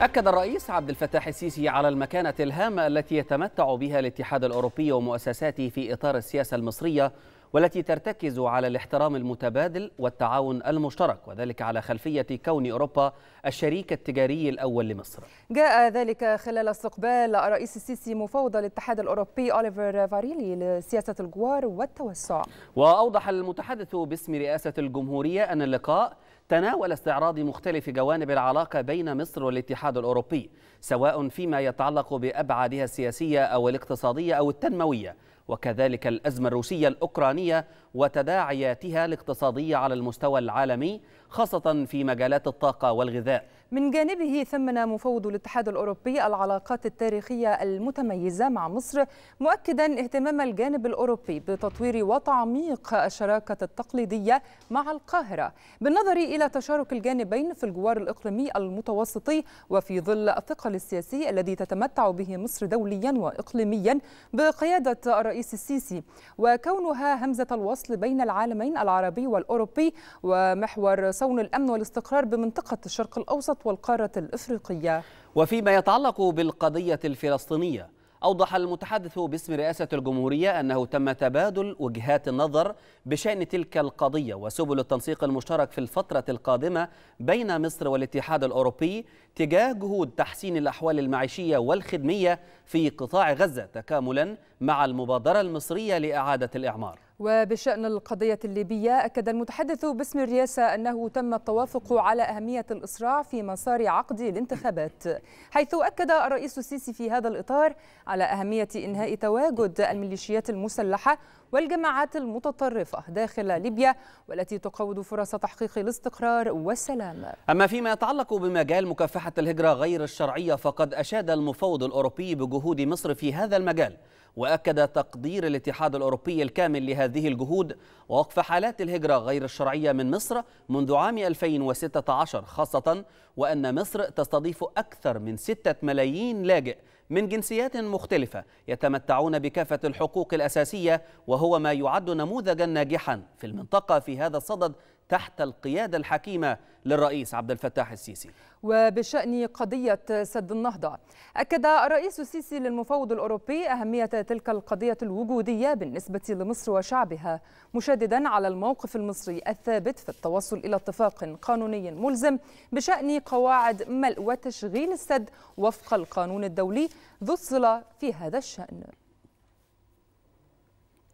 أكد الرئيس عبد الفتاح السيسي على المكانة الهامة التي يتمتع بها الاتحاد الأوروبي ومؤسساته في إطار السياسة المصرية والتي ترتكز على الاحترام المتبادل والتعاون المشترك وذلك على خلفية كون أوروبا الشريك التجاري الأول لمصر جاء ذلك خلال استقبال رئيس السيسي مفوض الاتحاد الأوروبي أوليفر فاريلي لسياسة الجوار والتوسع وأوضح المتحدث باسم رئاسة الجمهورية أن اللقاء تناول استعراض مختلف جوانب العلاقة بين مصر والاتحاد الأوروبي سواء فيما يتعلق بأبعادها السياسية أو الاقتصادية أو التنموية وكذلك الأزمة الروسية الأوكرانية وتداعياتها الاقتصادية على المستوى العالمي خاصة في مجالات الطاقة والغذاء من جانبه ثمن مفوض الاتحاد الأوروبي العلاقات التاريخية المتميزة مع مصر مؤكدا اهتمام الجانب الأوروبي بتطوير وتعميق الشراكة التقليدية مع القاهرة بالنظر إلى تشارك الجانبين في الجوار الإقليمي المتوسطي وفي ظل الثقل السياسي الذي تتمتع به مصر دوليا وإقليميا بقيادة الرئيس الرئيس السيسي وكونها همزة الوصل بين العالمين العربي والأوروبي ومحور صون الأمن والاستقرار بمنطقة الشرق الأوسط والقارة الإفريقية وفيما يتعلق بالقضية الفلسطينية أوضح المتحدث باسم رئاسة الجمهورية أنه تم تبادل وجهات النظر بشأن تلك القضية وسبل التنسيق المشترك في الفترة القادمة بين مصر والاتحاد الأوروبي تجاه جهود تحسين الأحوال المعيشية والخدمية في قطاع غزة تكاملا مع المبادرة المصرية لإعادة الإعمار وبشأن القضية الليبية أكد المتحدث باسم الرئاسة أنه تم التوافق على أهمية الإسراع في مسار عقد الانتخابات حيث أكد الرئيس السيسي في هذا الإطار على أهمية إنهاء تواجد الميليشيات المسلحة والجماعات المتطرفة داخل ليبيا والتي تقوض فرص تحقيق الاستقرار والسلام أما فيما يتعلق بمجال مكافحة الهجرة غير الشرعية فقد أشاد المفوض الأوروبي بجهود مصر في هذا المجال واكد تقدير الاتحاد الاوروبي الكامل لهذه الجهود ووقف حالات الهجره غير الشرعيه من مصر منذ عام 2016 خاصه وان مصر تستضيف اكثر من 6 ملايين لاجئ من جنسيات مختلفه يتمتعون بكافه الحقوق الاساسيه وهو ما يعد نموذجا ناجحا في المنطقه في هذا الصدد تحت القيادة الحكيمة للرئيس عبد الفتاح السيسي وبشأن قضية سد النهضة أكد الرئيس السيسي للمفوض الأوروبي أهمية تلك القضية الوجودية بالنسبة لمصر وشعبها مشددا على الموقف المصري الثابت في التوصل إلى اتفاق قانوني ملزم بشأن قواعد ملء وتشغيل السد وفق القانون الدولي ذو الصلة في هذا الشأن